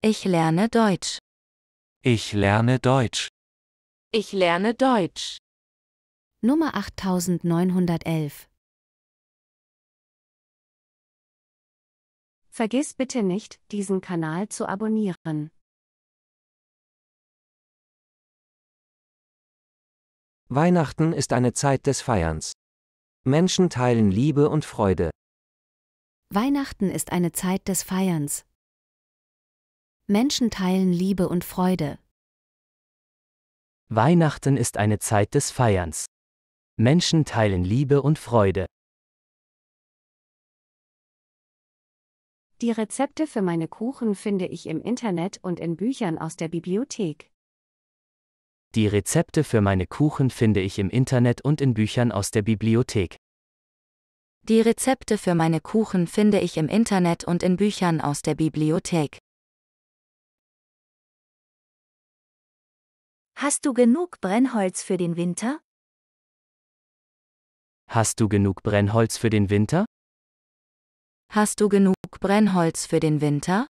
Ich lerne Deutsch. Ich lerne Deutsch. Ich lerne Deutsch. Nummer 8911. Vergiss bitte nicht, diesen Kanal zu abonnieren. Weihnachten ist eine Zeit des Feierns. Menschen teilen Liebe und Freude. Weihnachten ist eine Zeit des Feierns. Menschen teilen Liebe und Freude. Weihnachten ist eine Zeit des Feierns. Menschen teilen Liebe und Freude. Die Rezepte für meine Kuchen finde ich im Internet und in Büchern aus der Bibliothek. Die Rezepte für meine Kuchen finde ich im Internet und in Büchern aus der Bibliothek. Die Rezepte für meine Kuchen finde ich im Internet und in Büchern aus der Bibliothek. Hast du genug Brennholz für den Winter? Hast du genug Brennholz für den Winter? Hast du genug Brennholz für den Winter?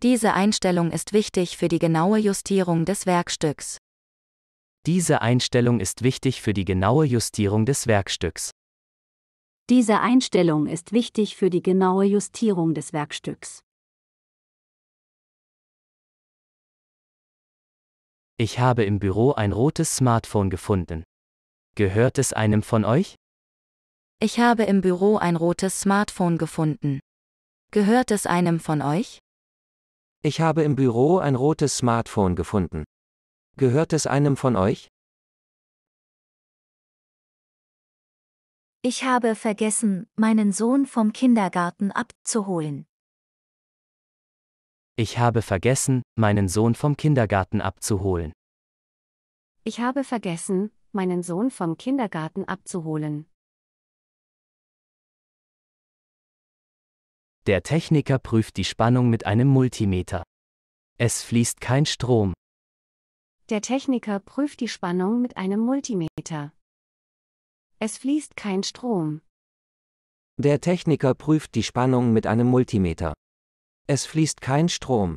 Diese Einstellung ist wichtig für die genaue Justierung des Werkstücks. Diese Einstellung ist wichtig für die genaue Justierung des Werkstücks. Diese Einstellung ist wichtig für die genaue Justierung des Werkstücks. Ich habe im Büro ein rotes Smartphone gefunden. Gehört es einem von euch? Ich habe im Büro ein rotes Smartphone gefunden. Gehört es einem von euch? Ich habe im Büro ein rotes Smartphone gefunden. Gehört es einem von euch? Ich habe vergessen, meinen Sohn vom Kindergarten abzuholen. Ich habe vergessen, meinen Sohn vom Kindergarten abzuholen. Ich habe vergessen, meinen Sohn vom Kindergarten abzuholen. Der Techniker prüft die Spannung mit einem Multimeter. Es fließt kein Strom. Der Techniker prüft die Spannung mit einem Multimeter. Es fließt kein Strom. Der Techniker prüft die Spannung mit einem Multimeter. Es fließt kein Strom.